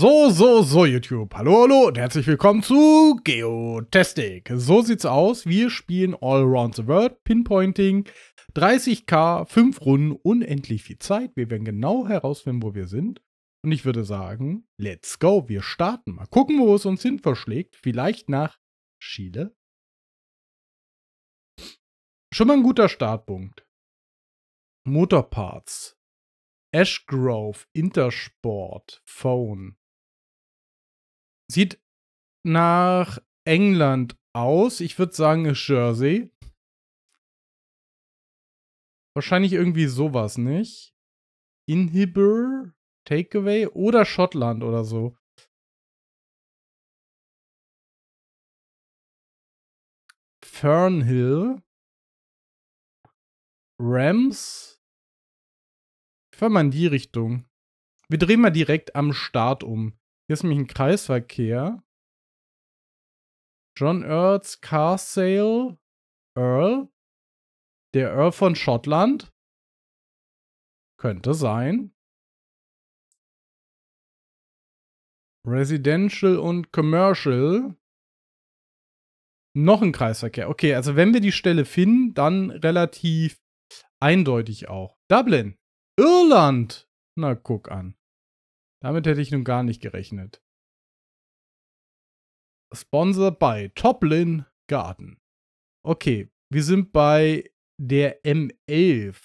So, so, so, YouTube. Hallo, hallo und herzlich willkommen zu Geotastic. So sieht's aus. Wir spielen All Around the World, Pinpointing, 30k, 5 Runden, unendlich viel Zeit. Wir werden genau herausfinden, wo wir sind. Und ich würde sagen, let's go. Wir starten mal. Gucken, wo es uns hin verschlägt. Vielleicht nach Chile. Schon mal ein guter Startpunkt. Motorparts. Ashgrove, Intersport, Phone. Sieht nach England aus. Ich würde sagen, ist Jersey. Wahrscheinlich irgendwie sowas, nicht? Inhibitor, Takeaway oder Schottland oder so. Fernhill. Rams. Ich fahre mal in die Richtung. Wir drehen mal direkt am Start um. Hier ist nämlich ein Kreisverkehr. John Earls Car Sale Earl. Der Earl von Schottland. Könnte sein. Residential und Commercial. Noch ein Kreisverkehr. Okay, also wenn wir die Stelle finden, dann relativ eindeutig auch. Dublin. Irland. Na, guck an. Damit hätte ich nun gar nicht gerechnet. Sponsor bei Toplin Garden. Okay, wir sind bei der M11.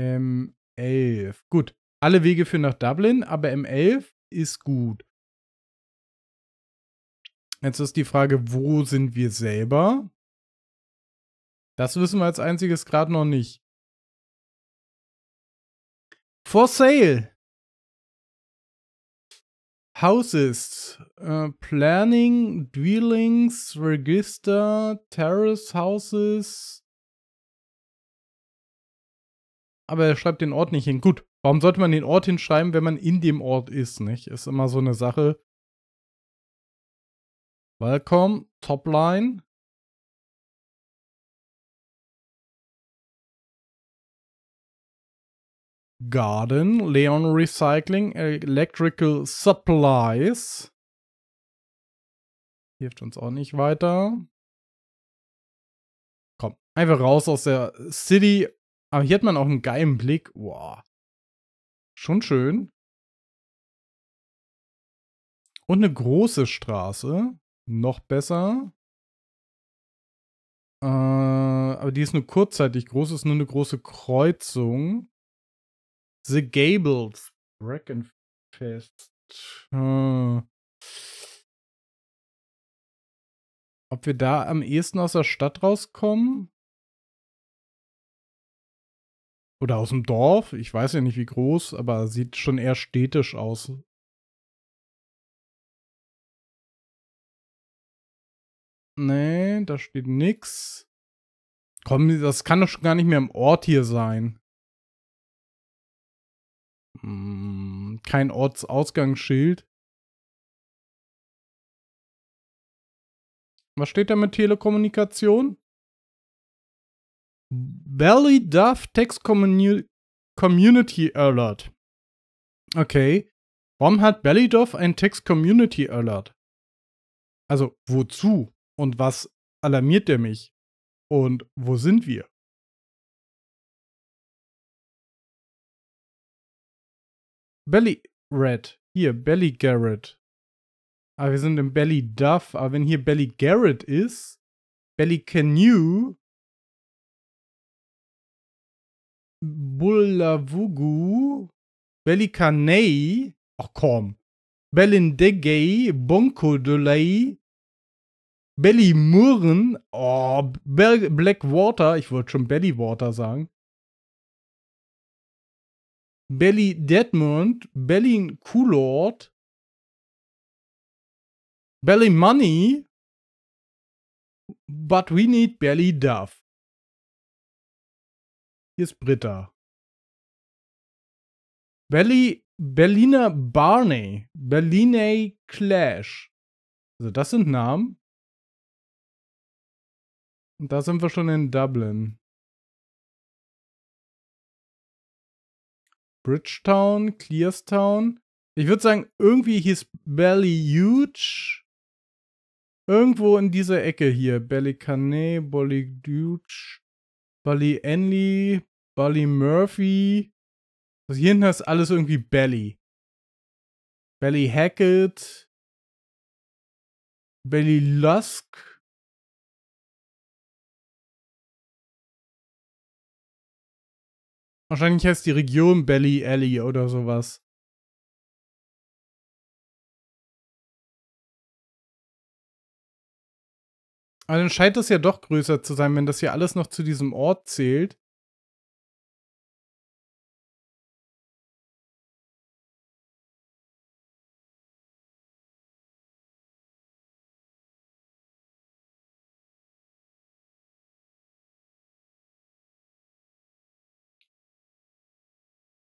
M11. Gut. Alle Wege führen nach Dublin, aber M11 ist gut. Jetzt ist die Frage, wo sind wir selber? Das wissen wir als einziges gerade noch nicht. For sale. Houses, uh, Planning, Dwellings, Register, Terrace Houses. Aber er schreibt den Ort nicht hin. Gut, warum sollte man den Ort hinschreiben, wenn man in dem Ort ist, nicht? Ist immer so eine Sache. Welcome, Topline. Garden, Leon Recycling, Electrical Supplies. Hilft uns auch nicht weiter. Komm, einfach raus aus der City. Aber hier hat man auch einen geilen Blick. Wow. Schon schön. Und eine große Straße. Noch besser. Äh, aber die ist nur kurzzeitig groß. Ist nur eine große Kreuzung. The Gables. Brackenfest. Hm. Ob wir da am ehesten aus der Stadt rauskommen? Oder aus dem Dorf? Ich weiß ja nicht, wie groß, aber sieht schon eher städtisch aus. Nee, da steht nix. Komm, das kann doch schon gar nicht mehr im Ort hier sein. Mh, hm, kein Ortsausgangsschild. Was steht da mit Telekommunikation? Belly Dove Text Communi Community Alert. Okay. Warum hat Belly Bellydorf ein Text Community Alert? Also, wozu? Und was alarmiert der mich? Und wo sind wir? Belly Red. Hier, Belly Garrett. Aber ah, wir sind im Belly Duff. Aber wenn hier Belly Garrett ist, Belly Canoe, Bullavugu, Belly Bellicanei, ach komm, Bellindegei, Belly Murren. oh, Black Water. ich wollte schon Belly Water sagen, Belly Deadmond, Berlin Coolord, Belly Money, but we need Belly Duff. Hier ist Britta. Belly, Berliner Barney, Berliner Clash. Also das sind Namen. Und da sind wir schon in Dublin. Bridgetown, Clearstown. Ich würde sagen, irgendwie hieß Belly Huge. Irgendwo in dieser Ecke hier. Belly Bolly Bollyduge, Bally Enley, Bally Murphy. Also hier hinten ist alles irgendwie Belly. Belly Hackett. Belly Lusk. Wahrscheinlich heißt die Region Belly Alley oder sowas. Aber dann scheint es ja doch größer zu sein, wenn das hier alles noch zu diesem Ort zählt.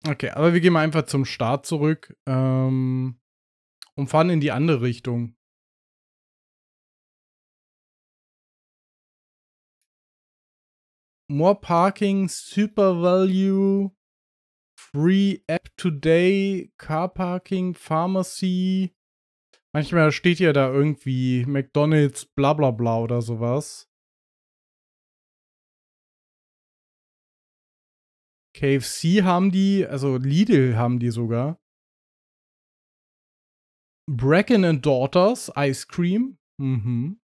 Okay, aber wir gehen einfach zum Start zurück ähm, und fahren in die andere Richtung. More Parking, Super Value, Free App Today, Car Parking, Pharmacy. Manchmal steht ja da irgendwie McDonalds, bla bla bla oder sowas. KFC haben die, also Lidl haben die sogar. Bracken and Daughters Ice Cream. Mhm.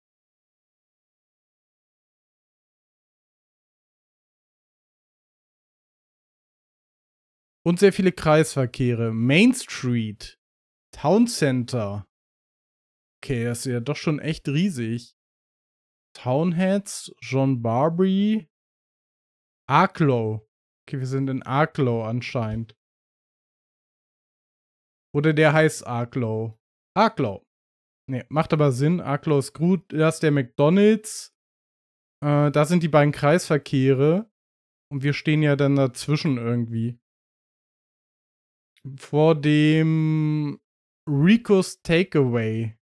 Und sehr viele Kreisverkehre. Main Street, Town Center. Okay, das ist ja doch schon echt riesig. Townheads, John Barbie, Arklow. Okay, wir sind in Arklow anscheinend. Oder der heißt Arklow. Arklow. Ne, macht aber Sinn. Arklow ist gut. Da ist der McDonalds. Äh, da sind die beiden Kreisverkehre. Und wir stehen ja dann dazwischen irgendwie. Vor dem Rico's Takeaway.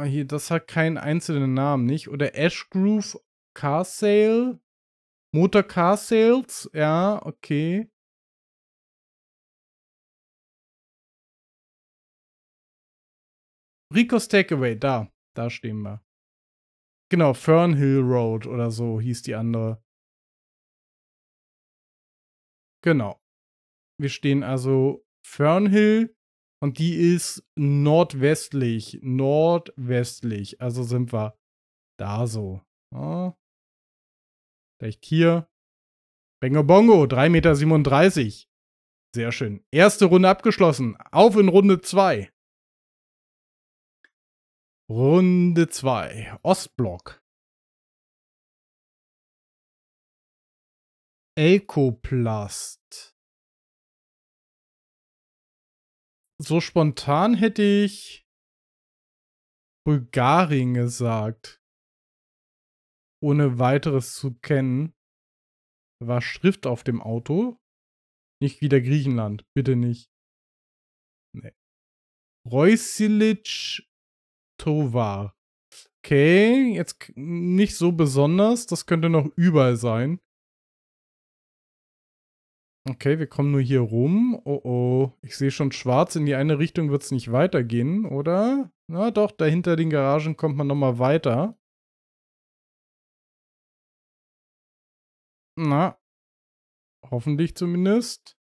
Ah, hier, das hat keinen einzelnen Namen, nicht? Oder Ashgrove Car Sale. Motor Car Sales. Ja, okay. Rico's Takeaway, da. Da stehen wir. Genau, Fernhill Road oder so hieß die andere. Genau. Wir stehen also Fernhill und die ist nordwestlich. Nordwestlich. Also sind wir da so. Ja. Ne? Vielleicht hier. Bengo Bongo, 3,37 Meter. Sehr schön. Erste Runde abgeschlossen. Auf in Runde 2. Runde 2. Ostblock. Elkoplast. So spontan hätte ich Bulgarien gesagt ohne weiteres zu kennen, war Schrift auf dem Auto. Nicht wieder Griechenland, bitte nicht. Nee. Reusilic Tovar. Okay, jetzt nicht so besonders. Das könnte noch überall sein. Okay, wir kommen nur hier rum. Oh oh, ich sehe schon schwarz. In die eine Richtung wird es nicht weitergehen, oder? Na doch, dahinter den Garagen kommt man nochmal weiter. Na, hoffentlich zumindest.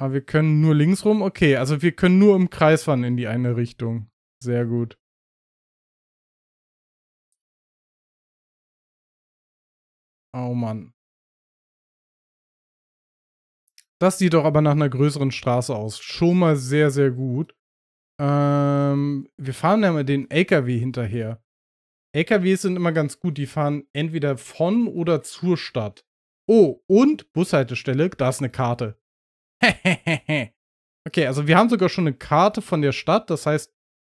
Aber wir können nur links rum. Okay, also wir können nur im Kreis fahren in die eine Richtung. Sehr gut. Oh Mann. Das sieht doch aber nach einer größeren Straße aus. Schon mal sehr, sehr gut. Ähm, wir fahren ja mal den LKW hinterher. LKWs sind immer ganz gut, die fahren entweder von oder zur Stadt. Oh, und Bushaltestelle, da ist eine Karte. okay, also wir haben sogar schon eine Karte von der Stadt. Das heißt,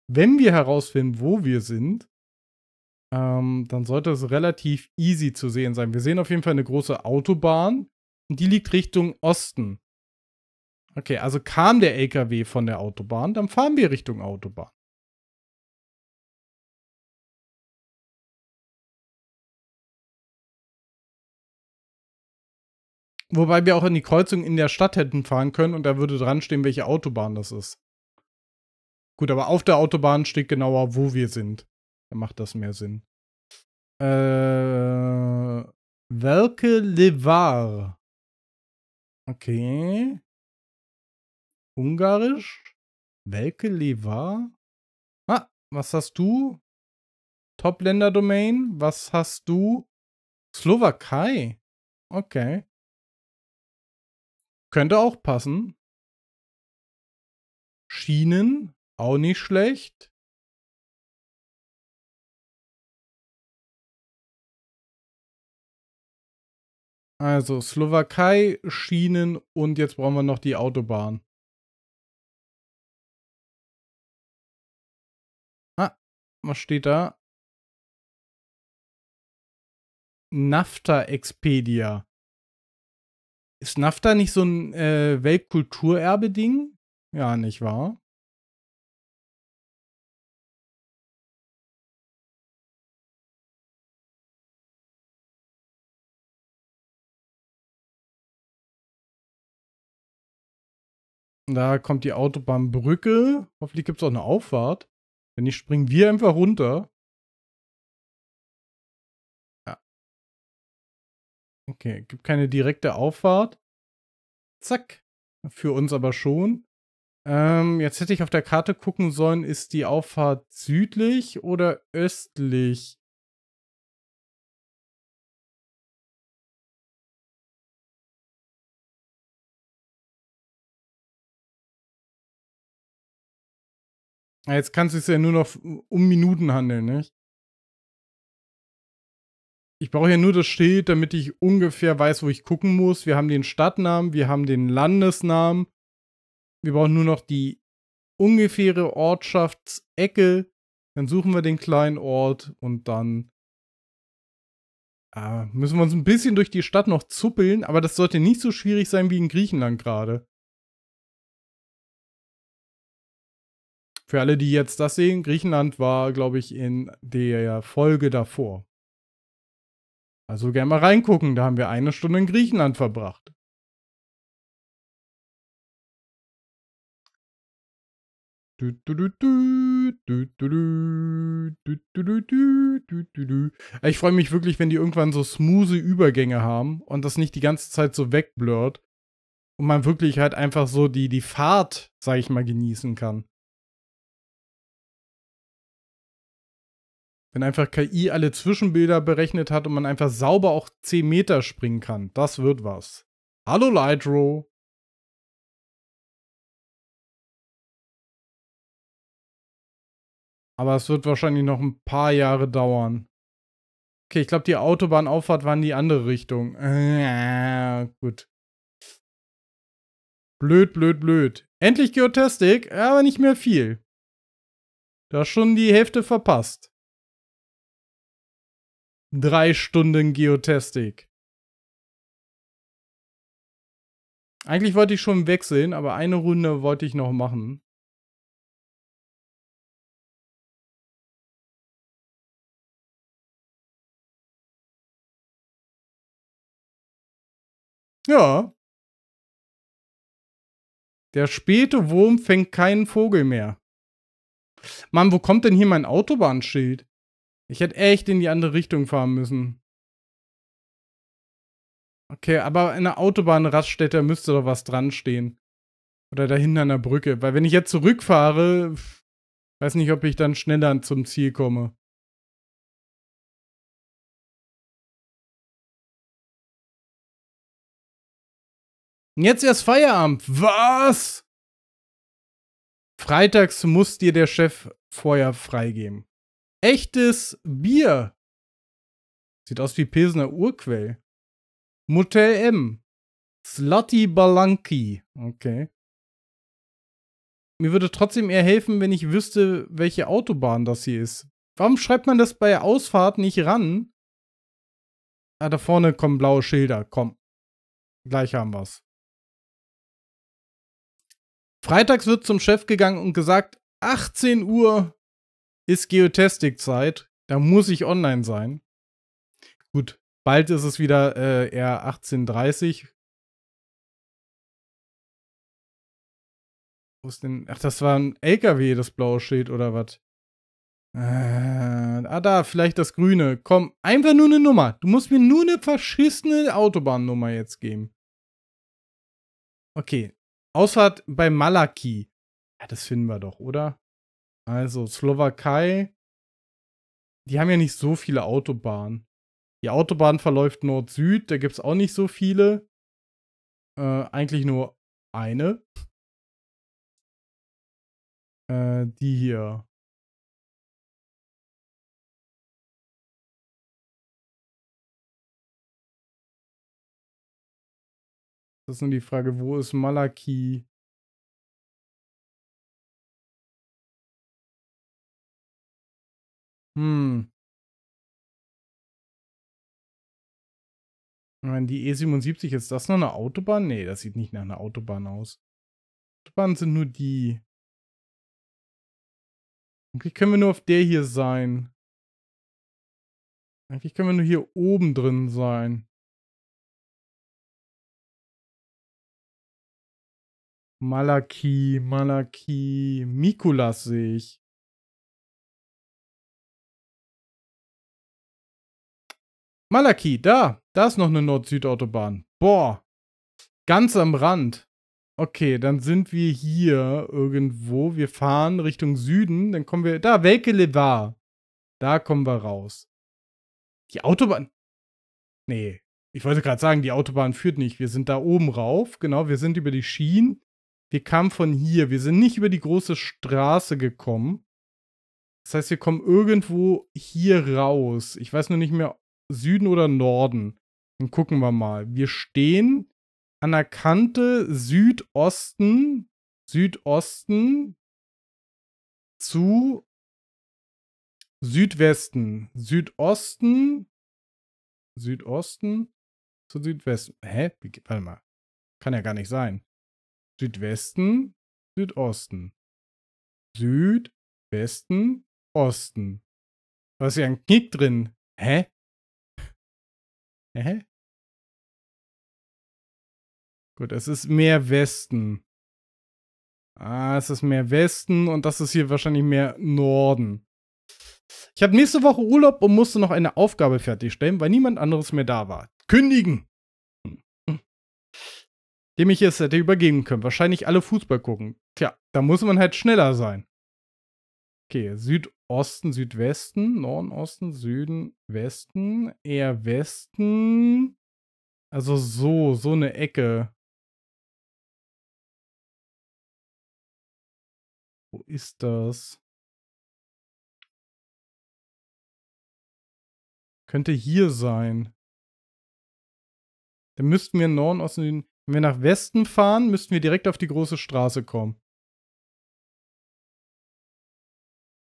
wenn wir herausfinden, wo wir sind, ähm, dann sollte es relativ easy zu sehen sein. Wir sehen auf jeden Fall eine große Autobahn und die liegt Richtung Osten. Okay, also kam der LKW von der Autobahn, dann fahren wir Richtung Autobahn. Wobei wir auch in die Kreuzung in der Stadt hätten fahren können und da würde dran stehen, welche Autobahn das ist. Gut, aber auf der Autobahn steht genauer, wo wir sind. Da macht das mehr Sinn. Äh, Welke Levar. Okay. Ungarisch? Welke Levar? Ah, was hast du? Top-Länder-Domain? Was hast du? Slowakei. Okay. Könnte auch passen. Schienen, auch nicht schlecht. Also Slowakei, Schienen und jetzt brauchen wir noch die Autobahn. Ah, was steht da? Nafta Expedia. Ist NAFTA nicht so ein äh, Weltkulturerbe-Ding? Ja, nicht wahr? Da kommt die Autobahnbrücke. Hoffentlich gibt es auch eine Auffahrt. Wenn nicht, springen wir einfach runter. Okay, gibt keine direkte Auffahrt. Zack. Für uns aber schon. Ähm, jetzt hätte ich auf der Karte gucken sollen, ist die Auffahrt südlich oder östlich? Jetzt kannst du es ja nur noch um Minuten handeln, nicht? Ich brauche ja nur das Schild, damit ich ungefähr weiß, wo ich gucken muss. Wir haben den Stadtnamen, wir haben den Landesnamen. Wir brauchen nur noch die ungefähre Ortschaftsecke. Dann suchen wir den kleinen Ort und dann äh, müssen wir uns ein bisschen durch die Stadt noch zuppeln, aber das sollte nicht so schwierig sein wie in Griechenland gerade. Für alle, die jetzt das sehen, Griechenland war, glaube ich, in der Folge davor. Also gern mal reingucken, da haben wir eine Stunde in Griechenland verbracht. Ich freue mich wirklich, wenn die irgendwann so smooth Übergänge haben und das nicht die ganze Zeit so wegblurrt und man wirklich halt einfach so die, die Fahrt, sag ich mal, genießen kann. Wenn einfach KI alle Zwischenbilder berechnet hat und man einfach sauber auch 10 Meter springen kann, das wird was. Hallo Lightroom. Aber es wird wahrscheinlich noch ein paar Jahre dauern. Okay, ich glaube, die Autobahnauffahrt war in die andere Richtung. Äh, gut. Blöd, blöd, blöd. Endlich Geotastic, aber nicht mehr viel. Da schon die Hälfte verpasst drei Stunden Geotastic. Eigentlich wollte ich schon wechseln, aber eine Runde wollte ich noch machen. Ja. Der späte Wurm fängt keinen Vogel mehr. Mann, wo kommt denn hier mein Autobahnschild? Ich hätte echt in die andere Richtung fahren müssen. Okay, aber in der Autobahnraststätte müsste doch was dran stehen. Oder dahinter an der Brücke. Weil wenn ich jetzt zurückfahre, weiß nicht, ob ich dann schneller zum Ziel komme. Und jetzt erst Feierabend. Was? Freitags muss dir der Chef vorher freigeben. Echtes Bier. Sieht aus wie Pilsener Urquell. Motel M. Slutty Balanki. Okay. Mir würde trotzdem eher helfen, wenn ich wüsste, welche Autobahn das hier ist. Warum schreibt man das bei Ausfahrt nicht ran? Ah, da vorne kommen blaue Schilder. Komm. Gleich haben wir's. Freitags wird zum Chef gegangen und gesagt, 18 Uhr ist Geotastic-Zeit. Da muss ich online sein. Gut, bald ist es wieder äh, eher 18.30 Wo ist denn. Ach, das war ein LKW, das blaue Schild oder was? Äh, ah, da, vielleicht das grüne. Komm, einfach nur eine Nummer. Du musst mir nur eine verschissene Autobahnnummer jetzt geben. Okay. Ausfahrt bei Malaki. Ja, das finden wir doch, oder? Also Slowakei, die haben ja nicht so viele Autobahnen. Die Autobahn verläuft Nord-Süd, da gibt es auch nicht so viele. Äh, eigentlich nur eine. Äh, die hier. Das ist nur die Frage, wo ist Malaki? Hm. Wenn die E77, ist das noch eine Autobahn? Nee, das sieht nicht nach einer Autobahn aus. Autobahnen sind nur die. Eigentlich können wir nur auf der hier sein. Eigentlich können wir nur hier oben drin sein. Malaki, Malaki, Mikulas sehe ich. Malaki, da. Da ist noch eine Nord-Süd-Autobahn. Boah. Ganz am Rand. Okay, dann sind wir hier irgendwo. Wir fahren Richtung Süden. Dann kommen wir. Da, Welke-Levar. Da kommen wir raus. Die Autobahn. Nee. Ich wollte gerade sagen, die Autobahn führt nicht. Wir sind da oben rauf. Genau, wir sind über die Schienen. Wir kamen von hier. Wir sind nicht über die große Straße gekommen. Das heißt, wir kommen irgendwo hier raus. Ich weiß nur nicht mehr, Süden oder Norden. Dann gucken wir mal. Wir stehen an der Kante Südosten, Südosten zu Südwesten. Südosten, Südosten zu Südwesten. Hä? Wie, warte mal. Kann ja gar nicht sein. Südwesten, Südosten. Südwesten, Osten. Da ist ja ein Knick drin. Hä? Hä? Gut, es ist mehr Westen. Ah, es ist mehr Westen und das ist hier wahrscheinlich mehr Norden. Ich habe nächste Woche Urlaub und musste noch eine Aufgabe fertigstellen, weil niemand anderes mehr da war. Kündigen! Hm. Dem ich es hätte übergeben können. Wahrscheinlich alle Fußball gucken. Tja, da muss man halt schneller sein. Okay, Südosten, Südwesten, Norden, Osten, Süden, Westen, eher Westen. Also so, so eine Ecke. Wo ist das? Könnte hier sein. Dann müssten wir Norden, Osten, Süden. Wenn wir nach Westen fahren, müssten wir direkt auf die große Straße kommen.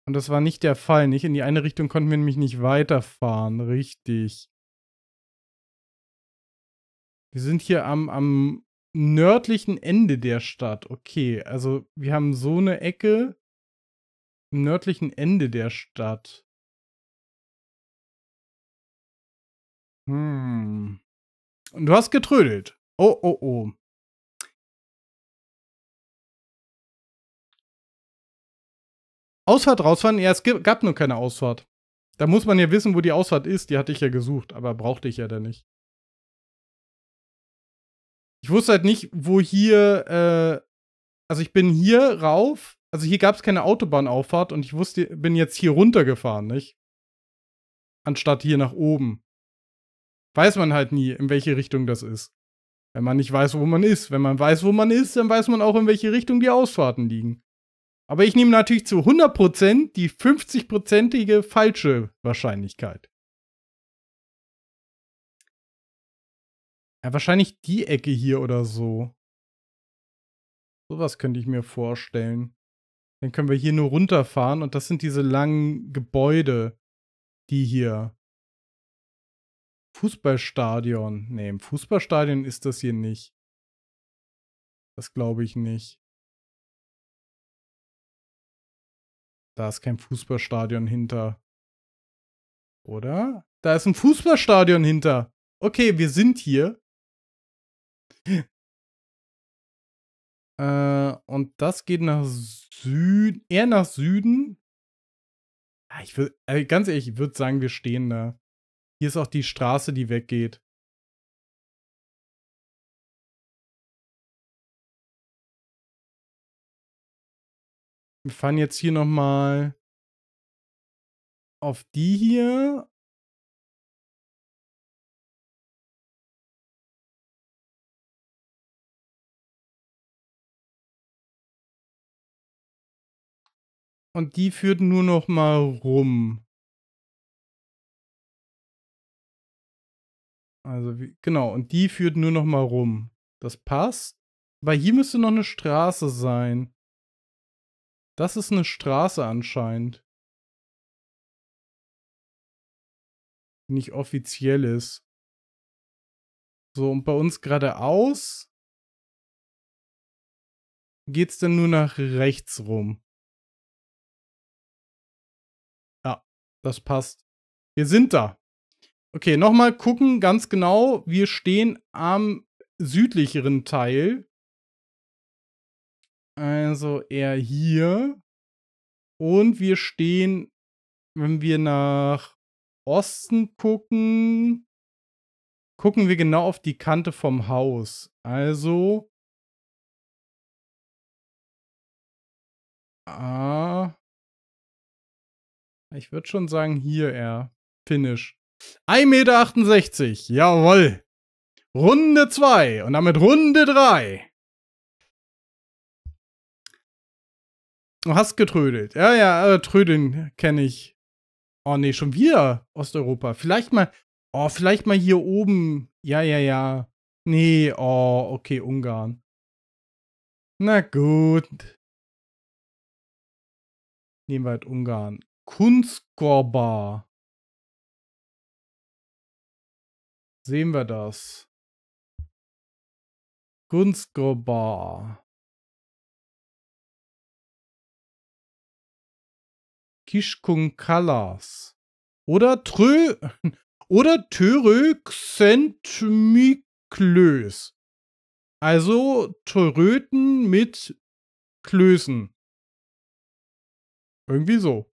Und das war nicht der Fall. Nicht in die eine Richtung konnten wir nämlich nicht weiterfahren. Richtig. Wir sind hier am, am nördlichen Ende der Stadt. Okay, also wir haben so eine Ecke am nördlichen Ende der Stadt. Hm. Und du hast getrödelt. Oh, oh, oh. Ausfahrt rausfahren? Ja, es gab nur keine Ausfahrt. Da muss man ja wissen, wo die Ausfahrt ist. Die hatte ich ja gesucht, aber brauchte ich ja dann nicht. Ich wusste halt nicht, wo hier, äh, also ich bin hier rauf, also hier gab es keine Autobahnauffahrt und ich wusste, bin jetzt hier runtergefahren, nicht? Anstatt hier nach oben. Weiß man halt nie, in welche Richtung das ist. Wenn man nicht weiß, wo man ist. Wenn man weiß, wo man ist, dann weiß man auch, in welche Richtung die Ausfahrten liegen. Aber ich nehme natürlich zu 100% die 50%ige falsche Wahrscheinlichkeit. Ja, wahrscheinlich die Ecke hier oder so. Sowas könnte ich mir vorstellen. Dann können wir hier nur runterfahren und das sind diese langen Gebäude, die hier. Fußballstadion. Nee, im Fußballstadion ist das hier nicht. Das glaube ich nicht. Da ist kein Fußballstadion hinter. Oder? Da ist ein Fußballstadion hinter. Okay, wir sind hier. äh, und das geht nach Süden, eher nach Süden. Ah, ich würde, äh, ganz ehrlich, ich würde sagen, wir stehen da. Hier ist auch die Straße, die weggeht. Wir fahren jetzt hier nochmal auf die hier. Und die führt nur noch mal rum. Also, wie, genau, und die führt nur noch mal rum. Das passt. Weil hier müsste noch eine Straße sein. Das ist eine Straße anscheinend. Nicht offiziell ist. So, und bei uns geradeaus geht's denn nur nach rechts rum. Ja, das passt. Wir sind da. Okay, nochmal gucken, ganz genau. Wir stehen am südlicheren Teil also er hier. Und wir stehen, wenn wir nach Osten gucken, gucken wir genau auf die Kante vom Haus. Also. Ah. Ich würde schon sagen, hier er. Finish. 1,68 Meter. Jawoll. Runde 2 und damit Runde 3. Du hast getrödelt. Ja, ja, äh, trödeln kenne ich. Oh nee, schon wieder Osteuropa. Vielleicht mal, oh, vielleicht mal hier oben. Ja, ja, ja. Nee, oh, okay, Ungarn. Na gut. Nehmen wir halt Ungarn. Kunskorba. Sehen wir das? Kunskorba. Tischkunkalas. oder Trö oder Töröxentmiklös. Also Tröten mit Klößen. Irgendwie so.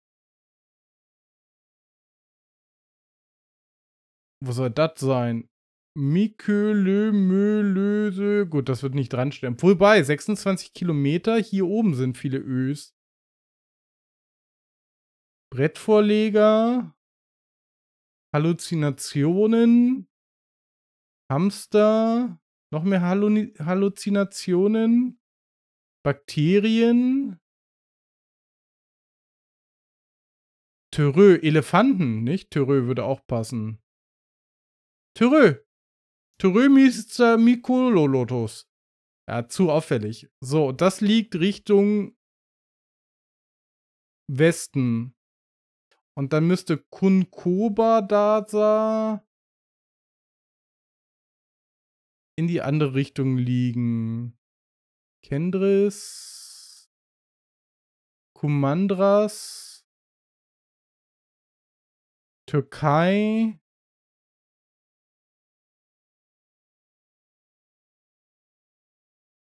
Wo soll das sein? Mikelömölöse. Gut, das wird nicht dran stehen. Wobei, 26 Kilometer hier oben sind viele Ös. Brettvorleger, Halluzinationen, Hamster, noch mehr Hallu Halluzinationen, Bakterien. Törö, Elefanten, nicht? Törö würde auch passen. Törö. Törö Mr. Mikololotus. Ja, zu auffällig. So, das liegt Richtung Westen. Und dann müsste Kunkoba da in die andere Richtung liegen. Kendris. Kumandras. Türkei.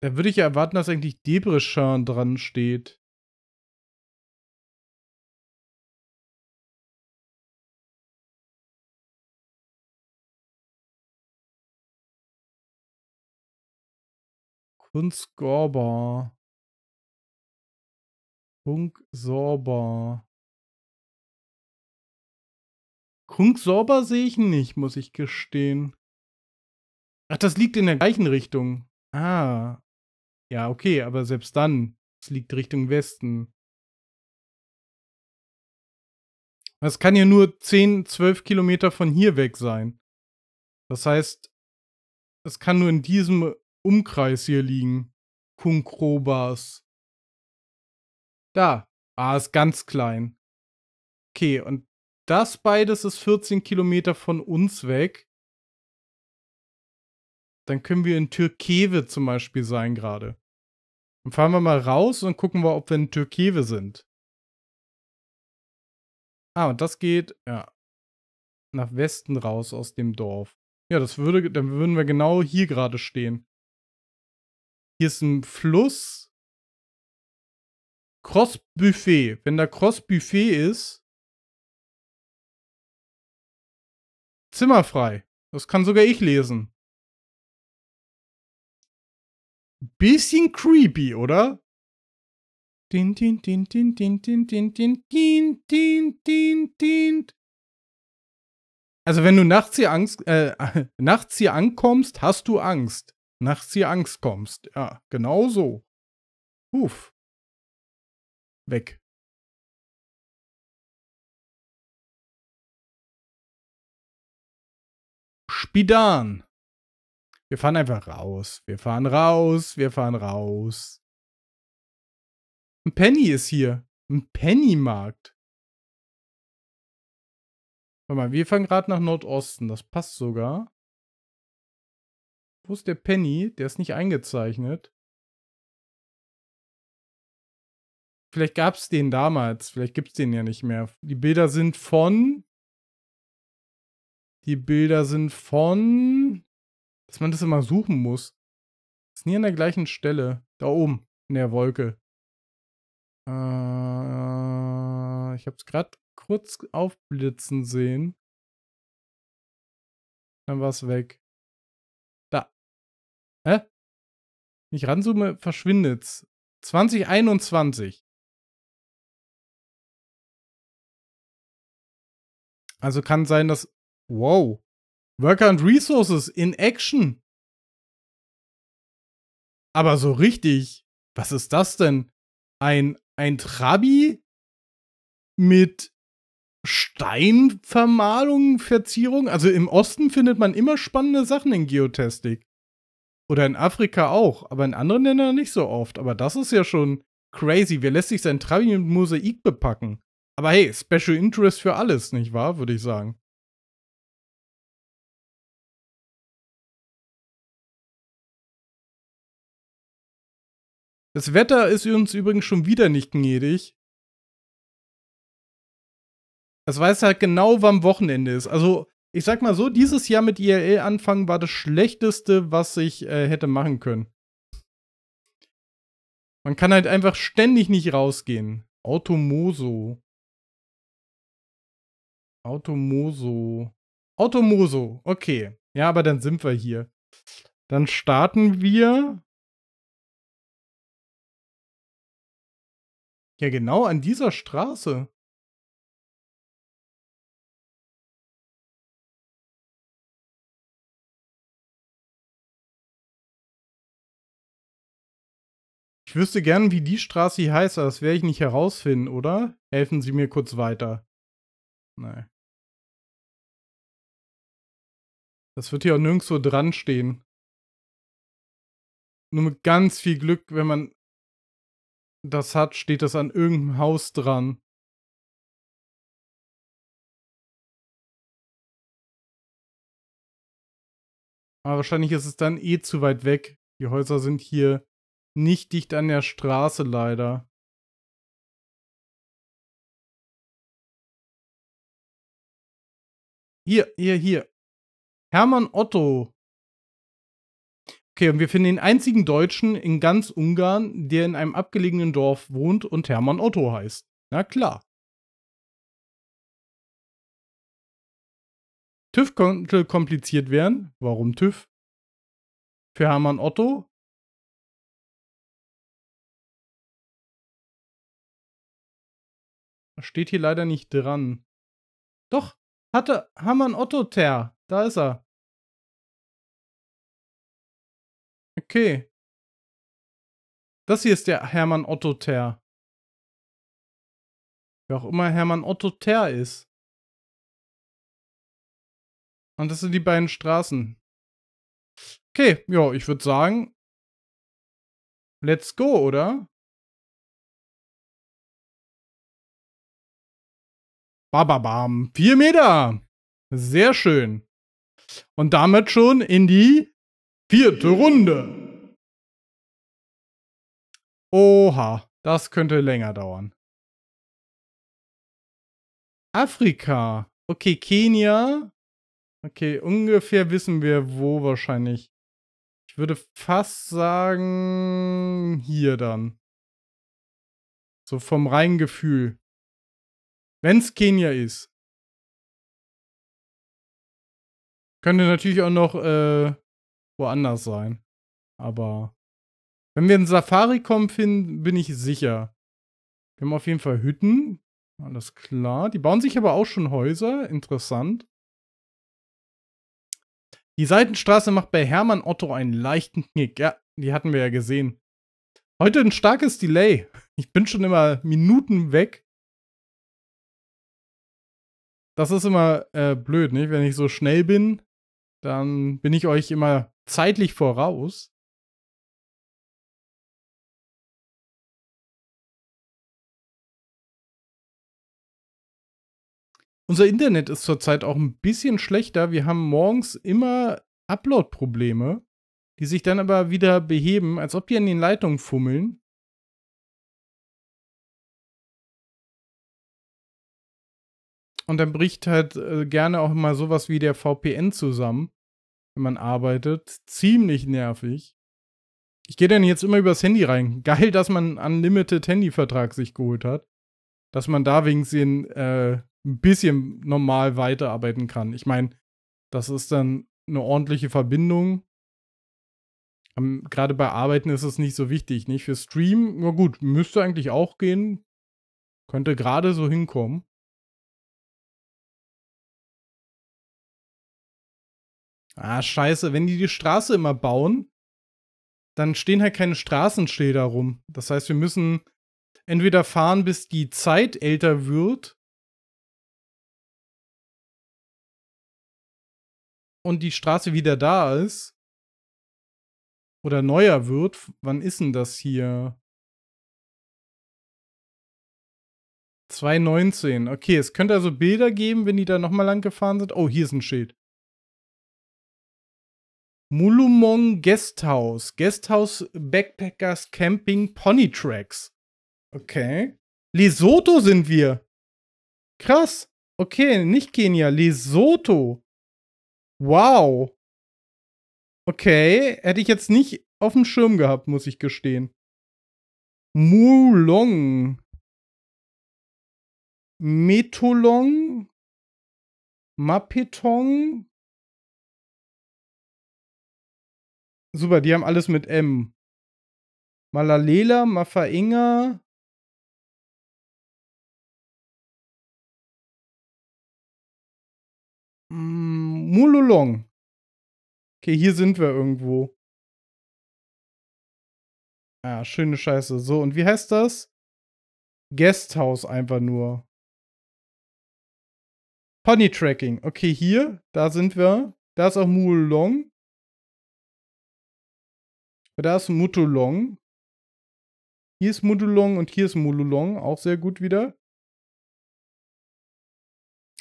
Da würde ich ja erwarten, dass eigentlich Debrecen dran steht. Kunskorber. Kunksorber. Kunksorber sehe ich nicht, muss ich gestehen. Ach, das liegt in der gleichen Richtung. Ah. Ja, okay, aber selbst dann. Es liegt Richtung Westen. Es kann ja nur 10, 12 Kilometer von hier weg sein. Das heißt, es kann nur in diesem Umkreis hier liegen. Kunkrobas. Da. ah, ist ganz klein. Okay, und das beides ist 14 Kilometer von uns weg. Dann können wir in Türkewe zum Beispiel sein gerade. Dann fahren wir mal raus und gucken wir, ob wir in Türkewe sind. Ah, und das geht, ja, nach Westen raus aus dem Dorf. Ja, das würde, dann würden wir genau hier gerade stehen hier ist ein Fluss. Cross-Buffet. Wenn da Cross-Buffet ist, zimmerfrei. Das kann sogar ich lesen. Bisschen creepy, oder? Din, din, din, din, din, din, din, din, din, din, din, din. Also wenn du nachts hier Angst, äh, nachts hier ankommst, hast du Angst nachts hier Angst kommst. Ja, genau so. Huf. Weg. Spidan. Wir fahren einfach raus. Wir fahren raus. Wir fahren raus. Ein Penny ist hier. Ein Pennymarkt. Warte mal, wir fahren gerade nach Nordosten. Das passt sogar. Wo ist der Penny? Der ist nicht eingezeichnet. Vielleicht gab es den damals, vielleicht gibt es den ja nicht mehr. Die Bilder sind von. Die Bilder sind von. Dass man das immer suchen muss. Ist nie an der gleichen Stelle. Da oben, in der Wolke. Äh, ich es gerade kurz aufblitzen sehen. Dann war es weg. wenn ich ranzoome, verschwindet's. 2021. Also kann sein, dass. Wow. Worker and Resources in Action. Aber so richtig. Was ist das denn? Ein, ein Trabi mit Steinvermahlung, Verzierung? Also im Osten findet man immer spannende Sachen in Geotastic. Oder in Afrika auch, aber in anderen Ländern nicht so oft. Aber das ist ja schon crazy. Wer lässt sich sein Trabi mit Mosaik bepacken? Aber hey, Special Interest für alles, nicht wahr? Würde ich sagen. Das Wetter ist uns übrigens schon wieder nicht gnädig. Das weiß halt genau, wann Wochenende ist. Also ich sag mal so, dieses Jahr mit IRL anfangen war das Schlechteste, was ich äh, hätte machen können. Man kann halt einfach ständig nicht rausgehen. Automoso. Automoso. Automoso, okay. Ja, aber dann sind wir hier. Dann starten wir. Ja, genau an dieser Straße. Ich wüsste gern, wie die Straße hier heißt, aber das werde ich nicht herausfinden, oder? Helfen Sie mir kurz weiter. Nein. Das wird hier auch nirgendwo dran stehen. Nur mit ganz viel Glück, wenn man das hat, steht das an irgendeinem Haus dran. Aber wahrscheinlich ist es dann eh zu weit weg. Die Häuser sind hier nicht dicht an der Straße leider. Hier, hier, hier. Hermann Otto. Okay, und wir finden den einzigen Deutschen in ganz Ungarn, der in einem abgelegenen Dorf wohnt und Hermann Otto heißt. Na klar. TÜV konnte kompliziert werden. Warum TÜV? Für Hermann Otto Steht hier leider nicht dran. Doch, hatte Hamann Otto Ter. Da ist er. Okay. Das hier ist der Hermann Otto Ter. Wer auch immer Hermann Otto Ter ist. Und das sind die beiden Straßen. Okay, ja, ich würde sagen, let's go, oder? Bababam. Vier Meter. Sehr schön. Und damit schon in die vierte Runde. Oha, das könnte länger dauern. Afrika. Okay, Kenia. Okay, ungefähr wissen wir, wo wahrscheinlich. Ich würde fast sagen, hier dann. So vom reinen Gefühl. Wenn es Kenia ist. Könnte natürlich auch noch äh, woanders sein. Aber wenn wir einen safari com finden, bin ich sicher. Wir haben auf jeden Fall Hütten. Alles klar. Die bauen sich aber auch schon Häuser. Interessant. Die Seitenstraße macht bei Hermann Otto einen leichten Knick. Ja, die hatten wir ja gesehen. Heute ein starkes Delay. Ich bin schon immer Minuten weg das ist immer äh, blöd, nicht? Wenn ich so schnell bin, dann bin ich euch immer zeitlich voraus. Unser Internet ist zurzeit auch ein bisschen schlechter. Wir haben morgens immer Upload-Probleme, die sich dann aber wieder beheben, als ob die an den Leitungen fummeln. Und dann bricht halt äh, gerne auch mal sowas wie der VPN zusammen, wenn man arbeitet. Ziemlich nervig. Ich gehe dann jetzt immer übers Handy rein. Geil, dass man einen Unlimited Handyvertrag sich geholt hat. Dass man da wenigstens äh, ein bisschen normal weiterarbeiten kann. Ich meine, das ist dann eine ordentliche Verbindung. Gerade bei Arbeiten ist es nicht so wichtig, nicht? Für Stream, na gut, müsste eigentlich auch gehen. Könnte gerade so hinkommen. Ah, scheiße, wenn die die Straße immer bauen, dann stehen halt keine Straßenschilder rum. Das heißt, wir müssen entweder fahren, bis die Zeit älter wird. Und die Straße wieder da ist. Oder neuer wird. Wann ist denn das hier? 219. Okay, es könnte also Bilder geben, wenn die da nochmal lang gefahren sind. Oh, hier ist ein Schild. Mulumong Guesthouse. Guesthouse Backpackers Camping Pony Tracks. Okay. Lesotho sind wir. Krass. Okay, nicht Kenia, Lesotho. Wow. Okay, hätte ich jetzt nicht auf dem Schirm gehabt, muss ich gestehen. Mulong. Metolong. Mapetong. Super, die haben alles mit M. Malalela, Mafainga. Mm, Mululong. Okay, hier sind wir irgendwo. Ah, schöne Scheiße. So, und wie heißt das? Guesthouse einfach nur. Pony Tracking. Okay, hier, da sind wir. Da ist auch Mulolong. Da ist Mutulong. Hier ist Mutulong und hier ist Mululong. Auch sehr gut wieder.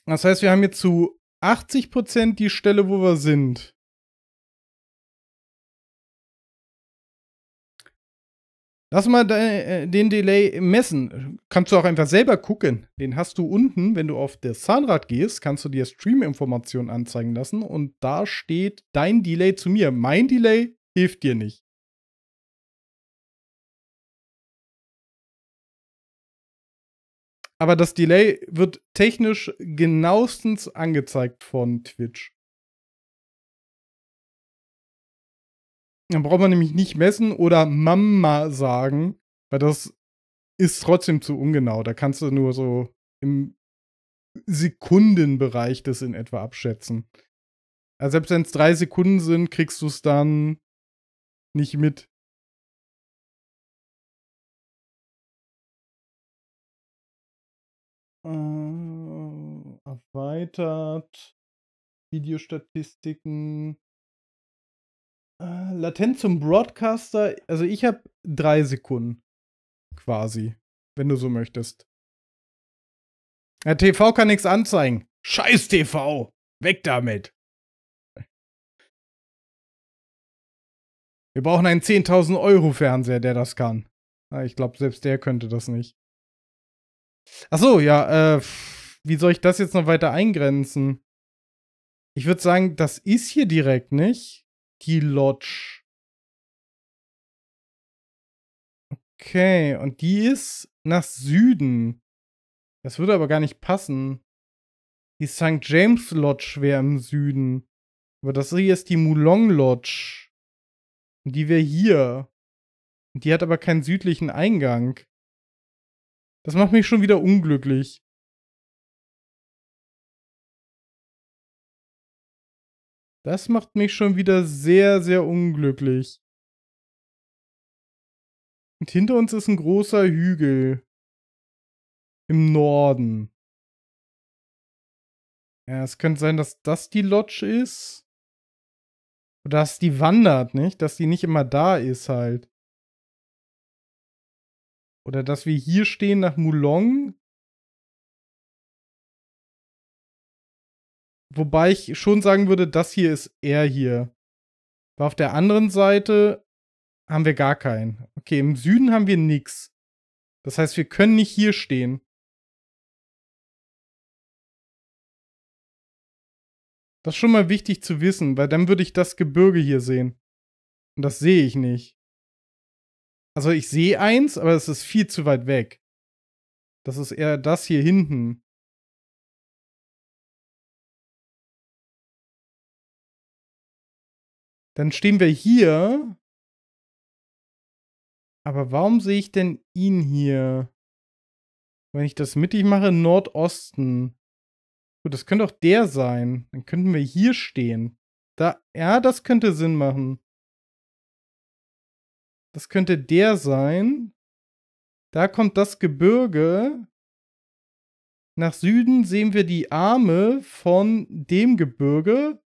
Das heißt, wir haben jetzt zu 80% die Stelle, wo wir sind. Lass mal äh, den Delay messen. Kannst du auch einfach selber gucken. Den hast du unten, wenn du auf das Zahnrad gehst, kannst du dir Stream-Informationen anzeigen lassen und da steht dein Delay zu mir. Mein Delay hilft dir nicht. Aber das Delay wird technisch genauestens angezeigt von Twitch. Dann braucht man nämlich nicht messen oder Mama sagen, weil das ist trotzdem zu ungenau. Da kannst du nur so im Sekundenbereich das in etwa abschätzen. Also selbst wenn es drei Sekunden sind, kriegst du es dann nicht mit. Äh, erweitert. Videostatistiken. Äh, latent zum Broadcaster. Also ich habe drei Sekunden. Quasi. Wenn du so möchtest. Ja, TV kann nichts anzeigen. Scheiß TV. Weg damit. Wir brauchen einen 10.000 Euro Fernseher, der das kann. Ah, ich glaube, selbst der könnte das nicht. Ach so, ja, äh, wie soll ich das jetzt noch weiter eingrenzen? Ich würde sagen, das ist hier direkt, nicht? Die Lodge. Okay, und die ist nach Süden. Das würde aber gar nicht passen. Die St. James Lodge wäre im Süden. Aber das hier ist die Mulong Lodge. Und die wäre hier. Und die hat aber keinen südlichen Eingang. Das macht mich schon wieder unglücklich. Das macht mich schon wieder sehr, sehr unglücklich. Und hinter uns ist ein großer Hügel. Im Norden. Ja, es könnte sein, dass das die Lodge ist. Oder dass die wandert, nicht? Dass die nicht immer da ist halt. Oder dass wir hier stehen nach Moulong. Wobei ich schon sagen würde, das hier ist er hier. Aber auf der anderen Seite haben wir gar keinen. Okay, im Süden haben wir nichts. Das heißt, wir können nicht hier stehen. Das ist schon mal wichtig zu wissen, weil dann würde ich das Gebirge hier sehen. Und das sehe ich nicht. Also ich sehe eins, aber es ist viel zu weit weg. Das ist eher das hier hinten. Dann stehen wir hier. Aber warum sehe ich denn ihn hier? Wenn ich das mittig mache, Nordosten. Gut, das könnte auch der sein. Dann könnten wir hier stehen. Da, ja, das könnte Sinn machen. Das könnte der sein. Da kommt das Gebirge. Nach Süden sehen wir die Arme von dem Gebirge.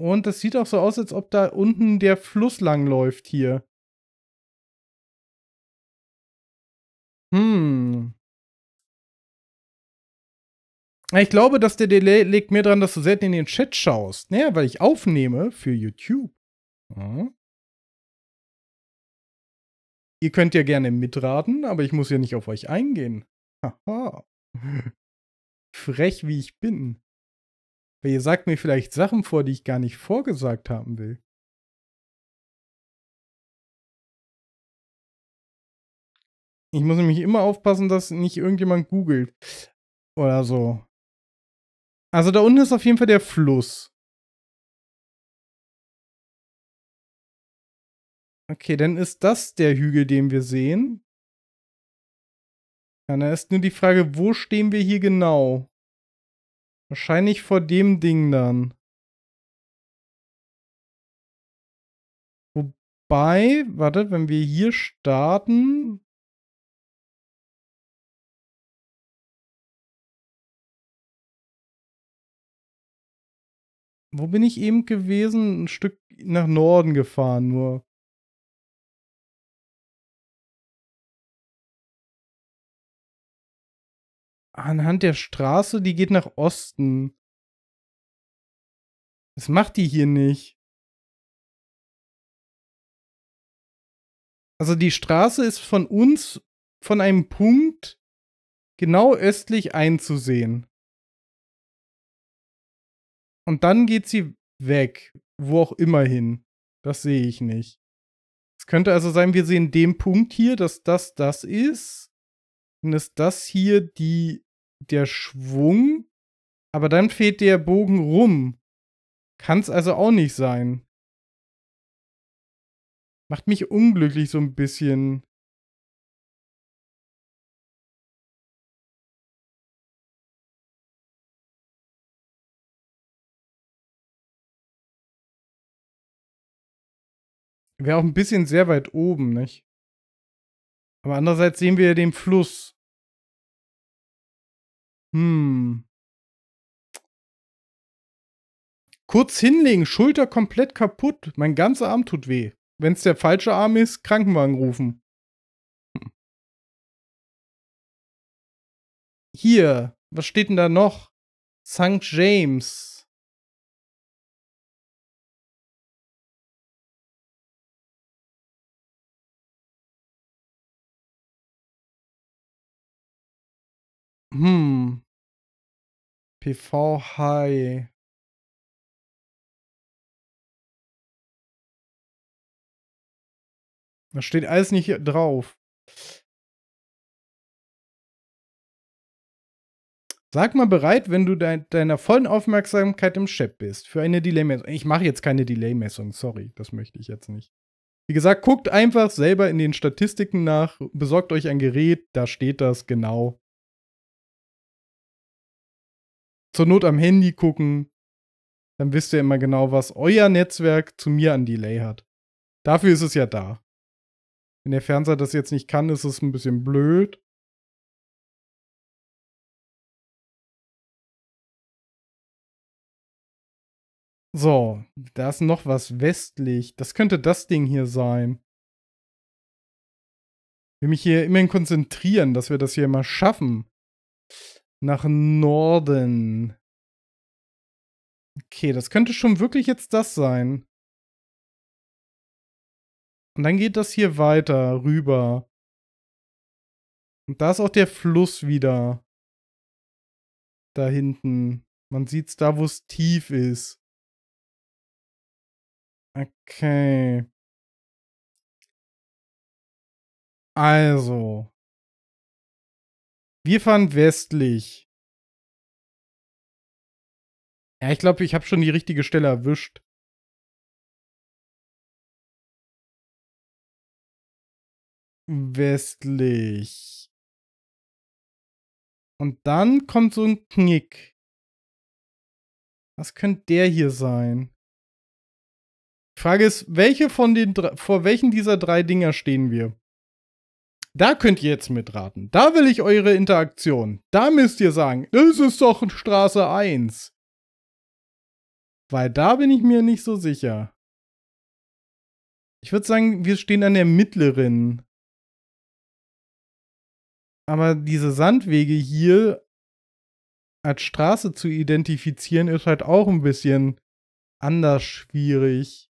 Und das sieht auch so aus, als ob da unten der Fluss langläuft läuft hier. Hm. Ich glaube, dass der Delay liegt mehr dran, dass du selten in den Chat schaust. Naja, ne? weil ich aufnehme für YouTube. Ja. Hm. Ihr könnt ja gerne mitraten, aber ich muss ja nicht auf euch eingehen. Haha. Frech wie ich bin. Weil ihr sagt mir vielleicht Sachen vor, die ich gar nicht vorgesagt haben will. Ich muss nämlich immer aufpassen, dass nicht irgendjemand googelt. Oder so. Also da unten ist auf jeden Fall der Fluss. Okay, dann ist das der Hügel, den wir sehen. Ja, dann ist nur die Frage, wo stehen wir hier genau? Wahrscheinlich vor dem Ding dann. Wobei, warte, wenn wir hier starten, wo bin ich eben gewesen? Ein Stück nach Norden gefahren nur. Anhand der Straße, die geht nach Osten. Das macht die hier nicht. Also die Straße ist von uns, von einem Punkt genau östlich einzusehen. Und dann geht sie weg, wo auch immer hin. Das sehe ich nicht. Es könnte also sein, wir sehen den Punkt hier, dass das das ist. Dann ist das hier die, der Schwung. Aber dann fehlt der Bogen rum. Kann es also auch nicht sein. Macht mich unglücklich so ein bisschen. Wäre auch ein bisschen sehr weit oben, nicht? Aber andererseits sehen wir den Fluss. Hm. Kurz hinlegen, Schulter komplett kaputt. Mein ganzer Arm tut weh. Wenn es der falsche Arm ist, Krankenwagen rufen. Hier, was steht denn da noch? St. James. Hm. PV High. E. Da steht alles nicht drauf. Sag mal bereit, wenn du de deiner vollen Aufmerksamkeit im Chat bist für eine Delay-Messung. Ich mache jetzt keine Delay-Messung, sorry, das möchte ich jetzt nicht. Wie gesagt, guckt einfach selber in den Statistiken nach, besorgt euch ein Gerät, da steht das genau. zur Not am Handy gucken. Dann wisst ihr immer genau, was euer Netzwerk zu mir an Delay hat. Dafür ist es ja da. Wenn der Fernseher das jetzt nicht kann, ist es ein bisschen blöd. So, da ist noch was westlich. Das könnte das Ding hier sein. Ich will mich hier immerhin konzentrieren, dass wir das hier immer schaffen nach Norden. Okay, das könnte schon wirklich jetzt das sein. Und dann geht das hier weiter rüber. Und da ist auch der Fluss wieder. Da hinten. Man sieht es da, wo es tief ist. Okay. Also. Wir fahren westlich. Ja, ich glaube, ich habe schon die richtige Stelle erwischt. Westlich. Und dann kommt so ein Knick. Was könnte der hier sein? Die Frage ist, welche von den vor welchen dieser drei Dinger stehen wir? Da könnt ihr jetzt mitraten. Da will ich eure Interaktion. Da müsst ihr sagen, es ist doch Straße 1. Weil da bin ich mir nicht so sicher. Ich würde sagen, wir stehen an der mittleren. Aber diese Sandwege hier als Straße zu identifizieren, ist halt auch ein bisschen anders schwierig.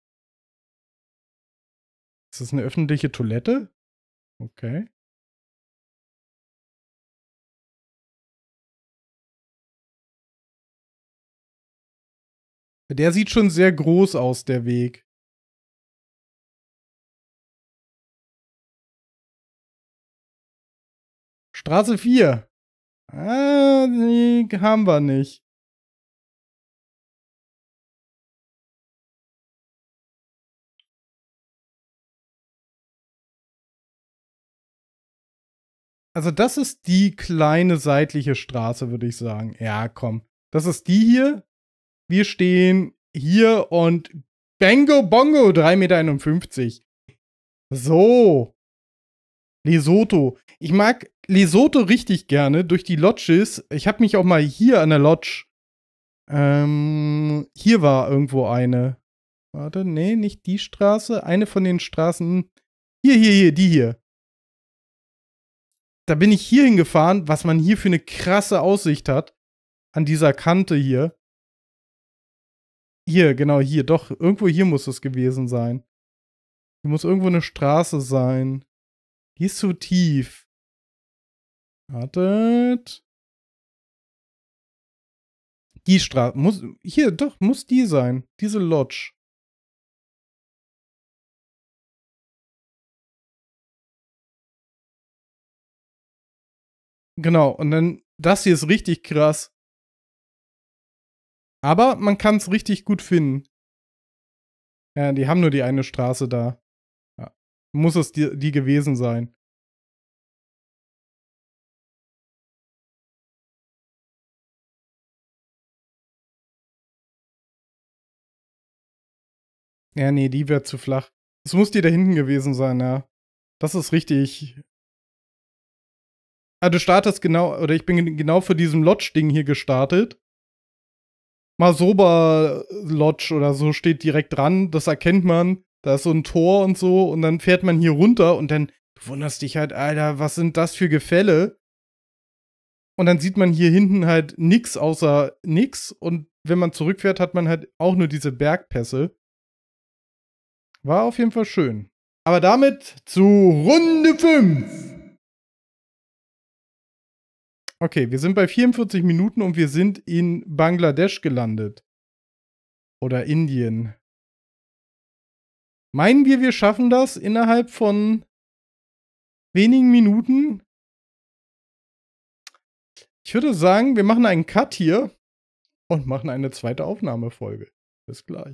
Ist das eine öffentliche Toilette? Okay. Der sieht schon sehr groß aus, der Weg. Straße 4. Ah, die haben wir nicht. Also, das ist die kleine seitliche Straße, würde ich sagen. Ja, komm. Das ist die hier. Wir stehen hier und Bango Bongo, 3,51 Meter. So. Lesotho. Ich mag Lesotho richtig gerne durch die Lodges. Ich habe mich auch mal hier an der Lodge. Ähm, hier war irgendwo eine. Warte, nee, nicht die Straße. Eine von den Straßen. Hier, hier, hier, die hier da bin ich hier hingefahren, was man hier für eine krasse Aussicht hat. An dieser Kante hier. Hier, genau hier, doch. Irgendwo hier muss es gewesen sein. Hier muss irgendwo eine Straße sein. Die ist zu tief. Wartet. Die Straße. Muss, hier, doch, muss die sein. Diese Lodge. Genau, und dann, das hier ist richtig krass. Aber man kann es richtig gut finden. Ja, die haben nur die eine Straße da. Ja. Muss es die, die gewesen sein. Ja, nee, die wäre zu flach. Es muss die da hinten gewesen sein, ja. Das ist richtig Ah, du startest genau, oder ich bin genau für diesem Lodge-Ding hier gestartet. Masoba Lodge oder so steht direkt dran, das erkennt man. Da ist so ein Tor und so, und dann fährt man hier runter und dann du wunderst dich halt, Alter, was sind das für Gefälle? Und dann sieht man hier hinten halt nix außer nix. Und wenn man zurückfährt, hat man halt auch nur diese Bergpässe. War auf jeden Fall schön. Aber damit zu Runde 5. Okay, wir sind bei 44 Minuten und wir sind in Bangladesch gelandet. Oder Indien. Meinen wir, wir schaffen das innerhalb von wenigen Minuten? Ich würde sagen, wir machen einen Cut hier und machen eine zweite Aufnahmefolge. Bis gleich.